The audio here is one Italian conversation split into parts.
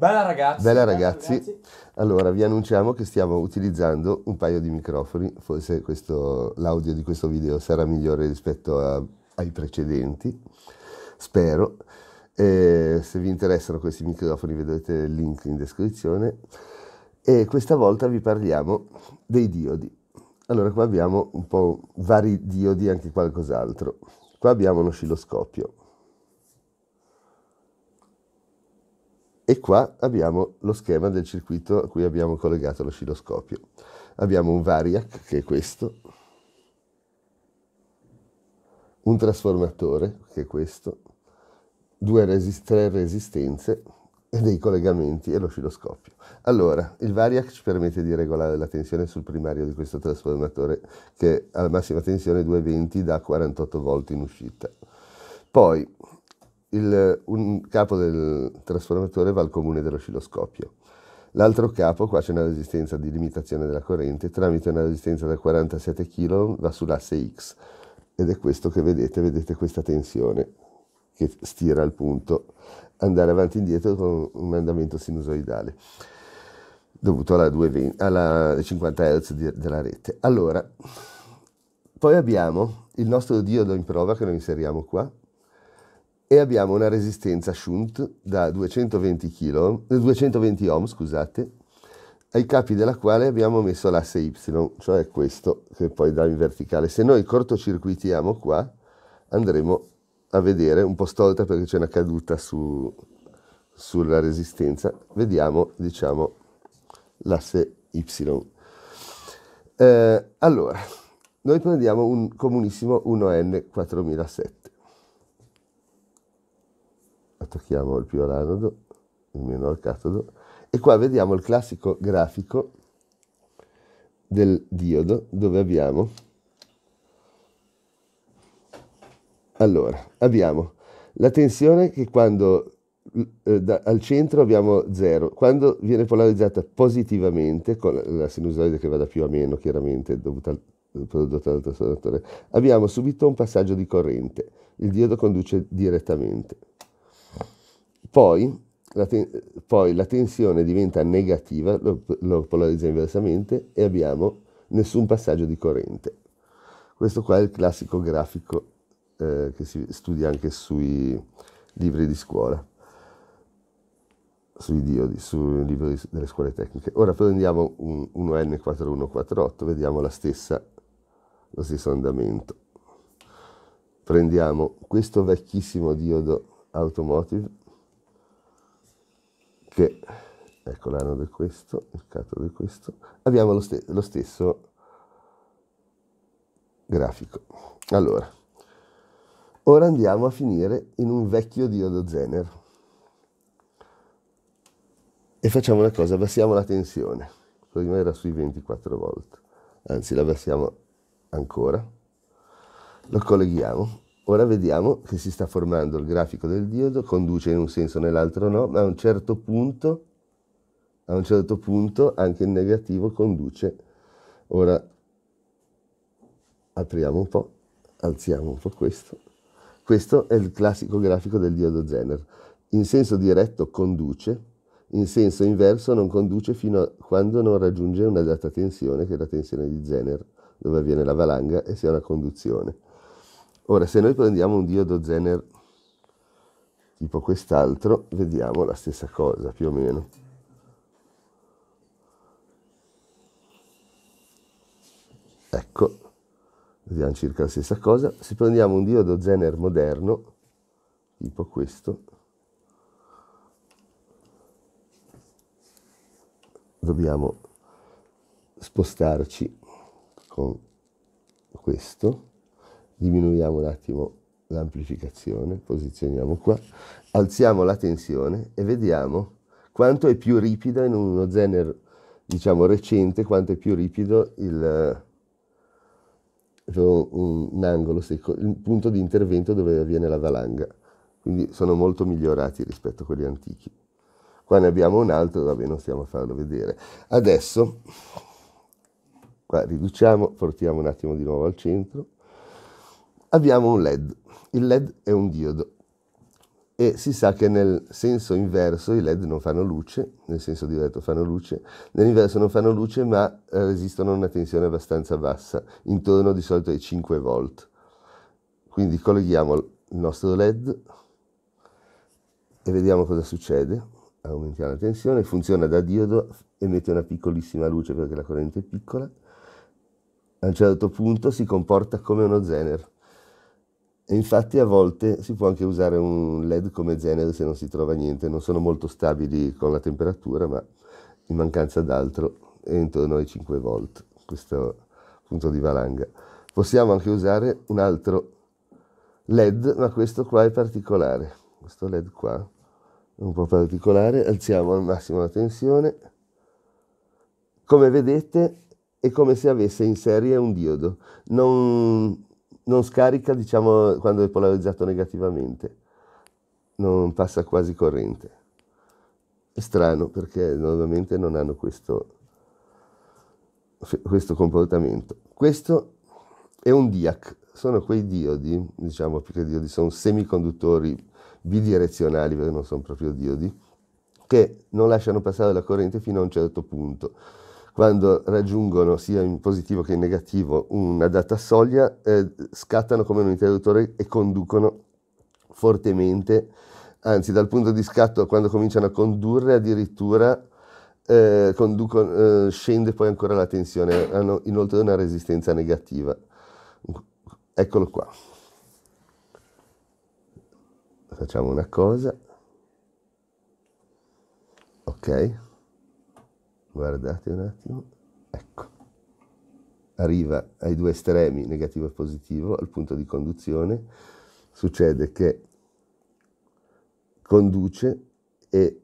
Bella ragazzi. Bella ragazzi. ragazzi. Allora, vi annunciamo che stiamo utilizzando un paio di microfoni, forse questo, l'audio di questo video sarà migliore rispetto a, ai precedenti, spero. E se vi interessano questi microfoni vedrete il link in descrizione. E questa volta vi parliamo dei diodi. Allora, qua abbiamo un po' vari diodi anche qualcos'altro. Qua abbiamo un oscilloscopio E qua abbiamo lo schema del circuito a cui abbiamo collegato l'oscilloscopio. Abbiamo un variac, che è questo, un trasformatore, che è questo, resist tre resistenze e dei collegamenti e l'oscilloscopio. Allora, il variac ci permette di regolare la tensione sul primario di questo trasformatore, che alla massima tensione 220 da 48 volt in uscita. Poi il, un capo del trasformatore va al comune dell'oscilloscopio. L'altro capo, qua c'è una resistenza di limitazione della corrente, tramite una resistenza da 47 kg va sull'asse X ed è questo che vedete, vedete questa tensione che stira al punto andare avanti e indietro con un andamento sinusoidale dovuto alla, 220, alla 50 Hz di, della rete. Allora, poi abbiamo il nostro diodo in prova che lo inseriamo qua, e abbiamo una resistenza shunt da 220, kilo, 220 ohm scusate, ai capi della quale abbiamo messo l'asse Y, cioè questo che poi dà in verticale. Se noi cortocircuitiamo qua andremo a vedere un po' stolta perché c'è una caduta su, sulla resistenza, vediamo diciamo l'asse Y. Eh, allora, noi prendiamo un comunissimo 1N4007 attacchiamo il più all'anodo, il meno al catodo, e qua vediamo il classico grafico del diodo dove abbiamo allora abbiamo la tensione che quando eh, da, al centro abbiamo 0 quando viene polarizzata positivamente con la, sinusoide che va da più a meno chiaramente dovuta al, prodotto dal trasformatore abbiamo subito un passaggio di corrente il diodo conduce direttamente poi la, ten- poi la tensione diventa negativa, lo, lo polarizza inversamente e abbiamo nessun passaggio di corrente. Questo qua è il classico grafico eh, che si studia anche sui libri di scuola, sui diodi, sui libri delle scuole tecniche. Ora prendiamo un, un N4148, vediamo stessa, lo stesso andamento. Prendiamo questo vecchissimo diodo automotive che, ecco l'anodo è questo, il catodo è questo, abbiamo lo, st- lo stesso grafico. Allora, ora andiamo a finire in un vecchio diodo Zener e facciamo una cosa, abbassiamo la tensione, prima era sui 24 volt, anzi la abbassiamo ancora, lo colleghiamo Ora vediamo che si sta formando il grafico del diodo, conduce in un senso o nell'altro no, ma a un certo punto, a un certo punto anche il negativo conduce. Ora apriamo un po', alziamo un po' questo. Questo è il classico grafico del diodo Zener. In senso diretto conduce, in senso inverso non conduce fino a quando non raggiunge una data tensione, che è la tensione di Zener, dove avviene la valanga e si ha una conduzione. Ora, se noi prendiamo un diodo Zener tipo quest'altro, vediamo la stessa cosa, più o meno. Ecco, vediamo circa la stessa cosa. Se prendiamo un diodo Zener moderno, tipo questo, dobbiamo spostarci con questo diminuiamo un attimo l'amplificazione, posizioniamo qua, alziamo la tensione e vediamo quanto è più ripida in uno zener, diciamo, recente, quanto è più ripido il, un angolo secco, il punto di intervento dove avviene la valanga. Quindi sono molto migliorati rispetto a quelli antichi. Qua ne abbiamo un altro, vabbè, non stiamo a farlo vedere. Adesso, qua riduciamo, portiamo un attimo di nuovo al centro abbiamo un LED. Il LED è un diodo e si sa che nel senso inverso i LED non fanno luce, nel senso diretto fanno luce, nell'inverso non fanno luce ma resistono a una tensione abbastanza bassa, intorno di solito ai 5 volt. Quindi colleghiamo il nostro LED e vediamo cosa succede. Aumentiamo la tensione, funziona da diodo, emette una piccolissima luce perché la corrente è piccola. A un certo punto si comporta come uno zener, e infatti a volte si può anche usare un LED come genere se non si trova niente, non sono molto stabili con la temperatura, ma in mancanza d'altro è intorno ai 5 volt questo punto di valanga. Possiamo anche usare un altro LED, ma questo qua è particolare. Questo LED qua è un po' particolare, alziamo al massimo la tensione. Come vedete è come se avesse in serie un diodo. Non non scarica diciamo, quando è polarizzato negativamente, non passa quasi corrente. È strano perché normalmente non hanno questo, questo comportamento. Questo è un DIAC, sono quei diodi, diciamo più che diodi, sono semiconduttori bidirezionali, perché non sono proprio diodi, che non lasciano passare la corrente fino a un certo punto quando raggiungono sia in positivo che in negativo una data soglia, eh, scattano come un interruttore e conducono fortemente, anzi dal punto di scatto quando cominciano a condurre addirittura eh, conducono, eh, scende poi ancora la tensione, hanno inoltre una resistenza negativa. Eccolo qua. Facciamo una cosa. Ok guardate un attimo, ecco, arriva ai due estremi, negativo e positivo, al punto di conduzione, succede che conduce e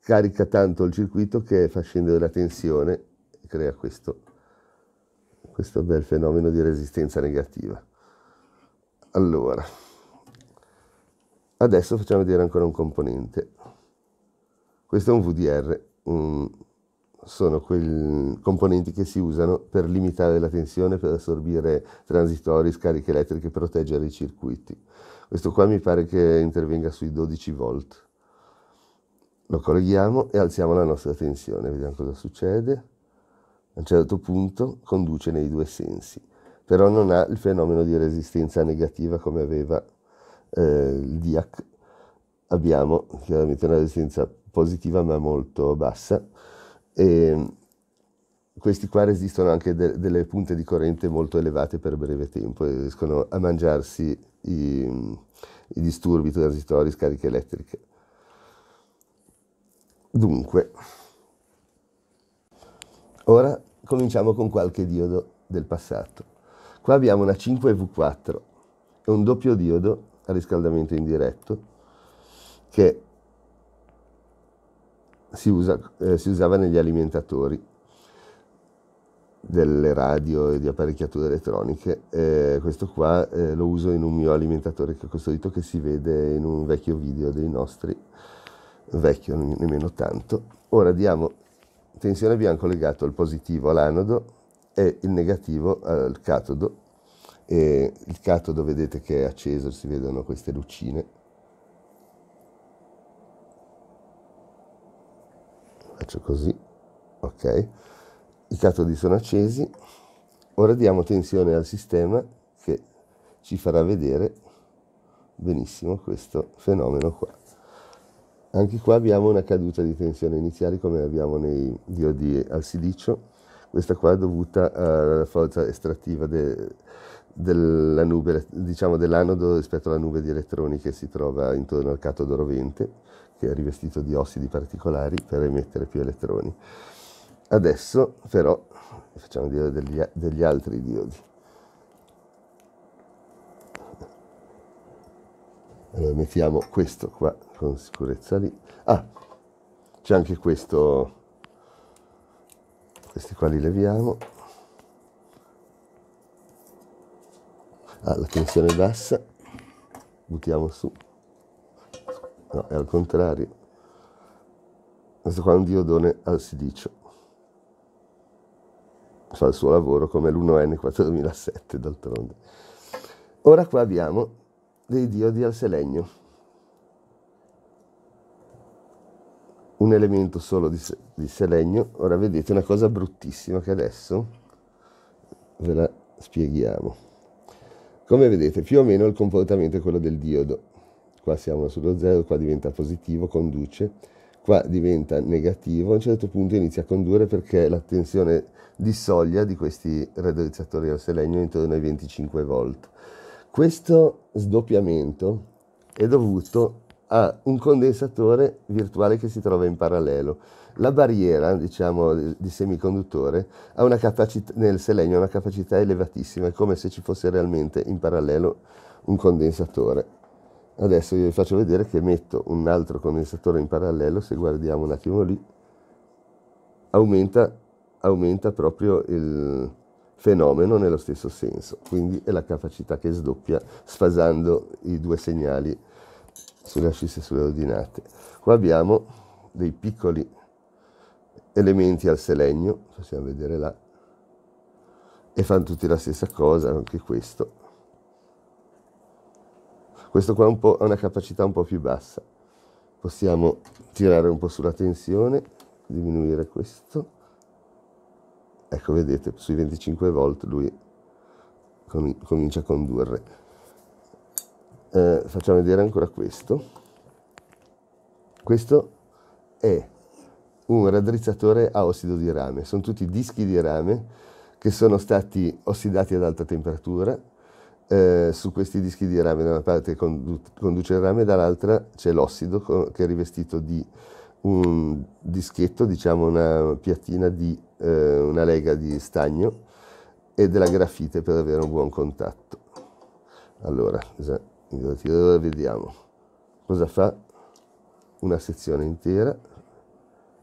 carica tanto il circuito che fa scendere la tensione e crea questo, questo bel fenomeno di resistenza negativa. Allora, adesso facciamo vedere ancora un componente. Questo è un VDR, un sono quei componenti che si usano per limitare la tensione, per assorbire transitori, scariche elettriche, proteggere i circuiti. Questo qua mi pare che intervenga sui 12 volt. Lo colleghiamo e alziamo la nostra tensione, vediamo cosa succede. A un certo punto conduce nei due sensi, però non ha il fenomeno di resistenza negativa come aveva eh, il DIAC. Abbiamo chiaramente una resistenza positiva ma molto bassa e ehm, questi qua resistono anche de- delle punte di corrente molto elevate per breve tempo e riescono a mangiarsi i, i disturbi transitori, scariche elettriche. Dunque, ora cominciamo con qualche diodo del passato. Qua abbiamo una 5V4, è un doppio diodo a riscaldamento indiretto che si, usa, eh, si usava negli alimentatori delle radio e di apparecchiature elettroniche. Eh, questo qua eh, lo uso in un mio alimentatore che ho costruito che si vede in un vecchio video dei nostri, vecchio nemmeno tanto. Ora diamo tensione bianco legato il positivo all'anodo e il negativo al catodo. E il catodo vedete che è acceso, si vedono queste lucine faccio così, ok? I catodi sono accesi, ora diamo tensione al sistema che ci farà vedere benissimo questo fenomeno qua. Anche qua abbiamo una caduta di tensione iniziale come abbiamo nei diodi al silicio, questa qua è dovuta alla forza estrattiva de, della nube, diciamo dell'anodo rispetto alla nube di elettroni che si trova intorno al catodo rovente che è rivestito di ossidi particolari per emettere più elettroni. Adesso però facciamo dire degli, degli altri diodi. Allora mettiamo questo qua con sicurezza lì. Ah, c'è anche questo, questi qua li leviamo. Ah, la tensione bassa, buttiamo su. No, è al contrario. Questo qua è un diodone al silicio. Fa il suo lavoro come l1 l'N42007 d'altronde. Ora qua abbiamo dei diodi al selenio. Un elemento solo di, di selenio. Ora vedete una cosa bruttissima che adesso ve la spieghiamo. Come vedete, più o meno il comportamento è quello del diodo qua siamo sullo zero, qua diventa positivo, conduce, qua diventa negativo, a un certo punto inizia a condurre perché la tensione di soglia di questi raddrizzatori al selenio è intorno ai 25 volt. Questo sdoppiamento è dovuto a un condensatore virtuale che si trova in parallelo. La barriera, diciamo, di semiconduttore ha una capacità, nel selenio ha una capacità elevatissima, è come se ci fosse realmente in parallelo un condensatore. Adesso io vi faccio vedere che metto un altro condensatore in parallelo, se guardiamo un attimo lì, aumenta, aumenta proprio il fenomeno nello stesso senso, quindi è la capacità che sdoppia sfasando i due segnali sulle ascisse e sulle ordinate. Qua abbiamo dei piccoli elementi al selenio, possiamo vedere là, e fanno tutti la stessa cosa, anche questo questo qua un ha una capacità un po' più bassa. Possiamo tirare un po' sulla tensione, diminuire questo. Ecco, vedete, sui 25 volt lui com comincia a condurre. Eh, facciamo vedere ancora questo. Questo è un raddrizzatore a ossido di rame. Sono tutti dischi di rame che sono stati ossidati ad alta temperatura eh, su questi dischi di rame, da una parte condu conduce il rame, dall'altra c'è l'ossido che è rivestito di un dischetto, diciamo una piattina di eh, una lega di stagno e della grafite per avere un buon contatto. Allora, allora vediamo cosa fa una sezione intera.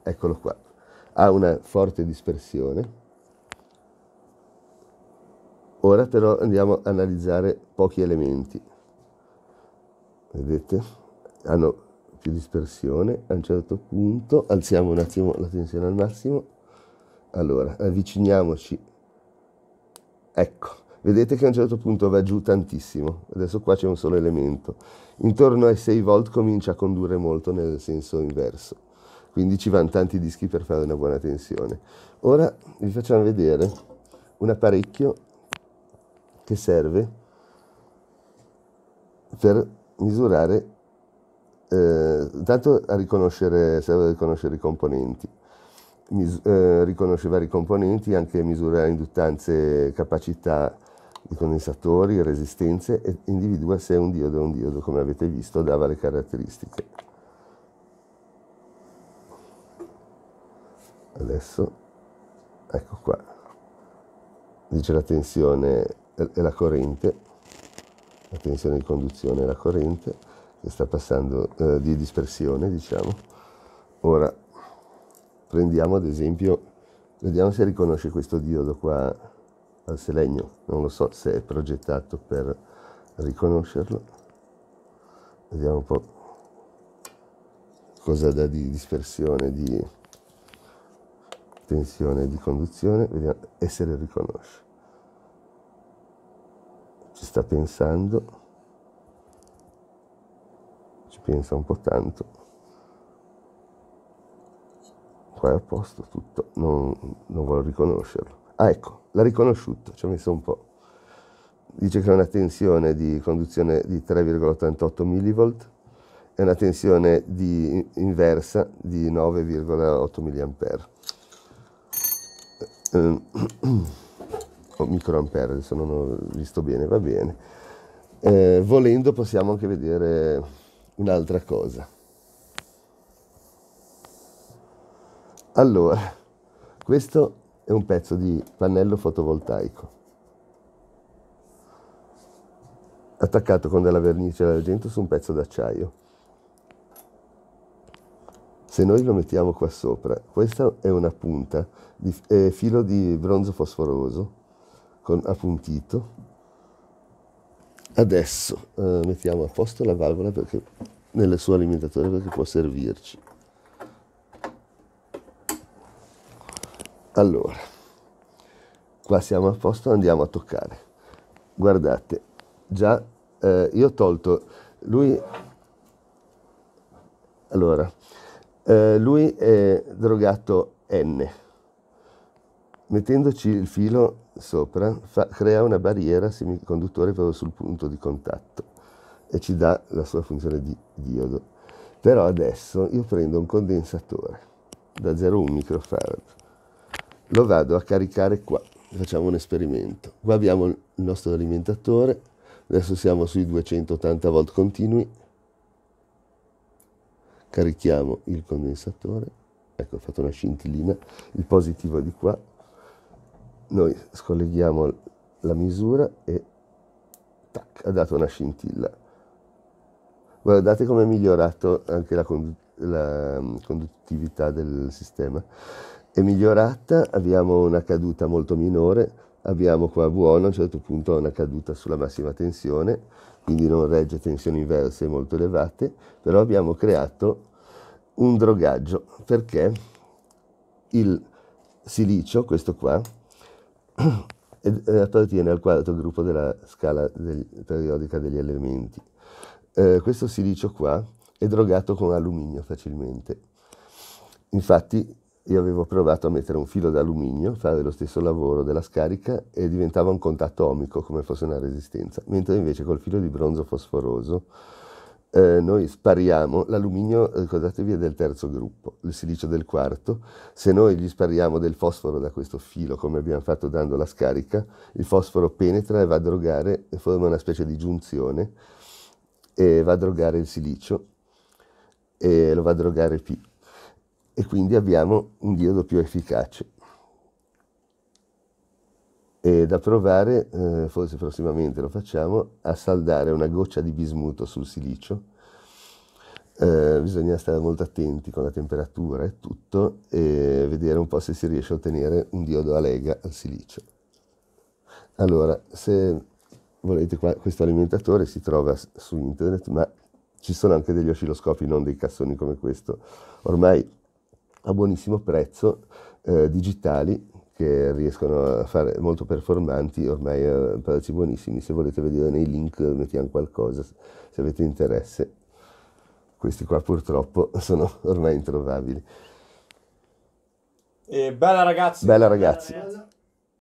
Eccolo qua. Ha una forte dispersione Ora però andiamo a analizzare pochi elementi. Vedete? Hanno più dispersione. A un certo punto alziamo un attimo la tensione al massimo. Allora, avviciniamoci. Ecco, vedete che a un certo punto va giù tantissimo. Adesso qua c'è un solo elemento. Intorno ai 6 volt comincia a condurre molto nel senso inverso. Quindi ci vanno tanti dischi per fare una buona tensione. Ora vi facciamo vedere un apparecchio che serve per misurare, eh, tanto a riconoscere, serve a riconoscere i componenti, mis- eh, riconosce vari componenti, anche misura induttanze, capacità di condensatori, resistenze e individua se è un diodo o un diodo, come avete visto, dava le caratteristiche. Adesso, ecco qua, dice la tensione è la corrente, la tensione di conduzione è la corrente che sta passando eh, di dispersione, diciamo. Ora prendiamo ad esempio, vediamo se riconosce questo diodo qua al selenio, non lo so se è progettato per riconoscerlo. Vediamo un po' cosa dà di dispersione, di tensione, di conduzione, vediamo e se le riconosce ci sta pensando, ci pensa un po' tanto. Qua è a posto tutto, non, non vuole riconoscerlo. Ah ecco, l'ha riconosciuto, ci ha messo un po'. Dice che è una tensione di conduzione di 3,88 mV e una tensione di inversa di 9,8 mA. Ecco, microampere, adesso non ho visto bene, va bene. Eh, volendo possiamo anche vedere un'altra cosa. Allora, questo è un pezzo di pannello fotovoltaico attaccato con della vernice d'argento su un pezzo d'acciaio. Se noi lo mettiamo qua sopra, questa è una punta di eh, filo di bronzo fosforoso con appuntito. Adesso eh, mettiamo a posto la valvola perché, nel suo alimentatore perché può servirci. Allora, qua siamo a posto, andiamo a toccare. Guardate, già eh, io ho tolto, lui, allora, eh, lui è drogato N, mettendoci il filo sopra fa, crea una barriera semiconduttore proprio sul punto di contatto e ci dà la sua funzione di diodo. Però adesso io prendo un condensatore da 0,1 microfarad, lo vado a caricare qua, facciamo un esperimento. Qua abbiamo il nostro alimentatore, adesso siamo sui 280 volt continui, carichiamo il condensatore, ecco ho fatto una scintillina, il positivo di qua, noi scolleghiamo la misura e tac, ha dato una scintilla. Guardate come è migliorato anche la, condu- la mm, conduttività del sistema. È migliorata, abbiamo una caduta molto minore, abbiamo qua buono, a un certo punto una caduta sulla massima tensione, quindi non regge tensioni inverse molto elevate, però abbiamo creato un drogaggio perché il silicio, questo qua, e appartiene al quarto gruppo della scala del, periodica degli elementi. Eh, questo silicio qua è drogato con alluminio facilmente. Infatti io avevo provato a mettere un filo d'alluminio, fare lo stesso lavoro della scarica e diventava un contatto omico come fosse una resistenza, mentre invece col filo di bronzo fosforoso eh, noi spariamo, l'alluminio, eh, ricordatevi, è del terzo gruppo, il silicio del quarto, se noi gli spariamo del fosforo da questo filo, come abbiamo fatto dando la scarica, il fosforo penetra e va a drogare, forma una specie di giunzione, e va a drogare il silicio, e lo va a drogare P. E quindi abbiamo un diodo più efficace e da provare, eh, forse prossimamente lo facciamo, a saldare una goccia di bismuto sul silicio. Eh, bisogna stare molto attenti con la temperatura e tutto e vedere un po' se si riesce a ottenere un diodo a lega al silicio. Allora, se volete qua, questo alimentatore si trova su internet, ma ci sono anche degli oscilloscopi, non dei cassoni come questo, ormai a buonissimo prezzo, eh, digitali, che riescono a fare molto performanti, ormai eh, a buonissimi. Se volete vedere nei link eh, mettiamo qualcosa, se avete interesse. Questi qua purtroppo sono ormai introvabili. E bella ragazzi. Bella ragazzi. Bella ragazzi.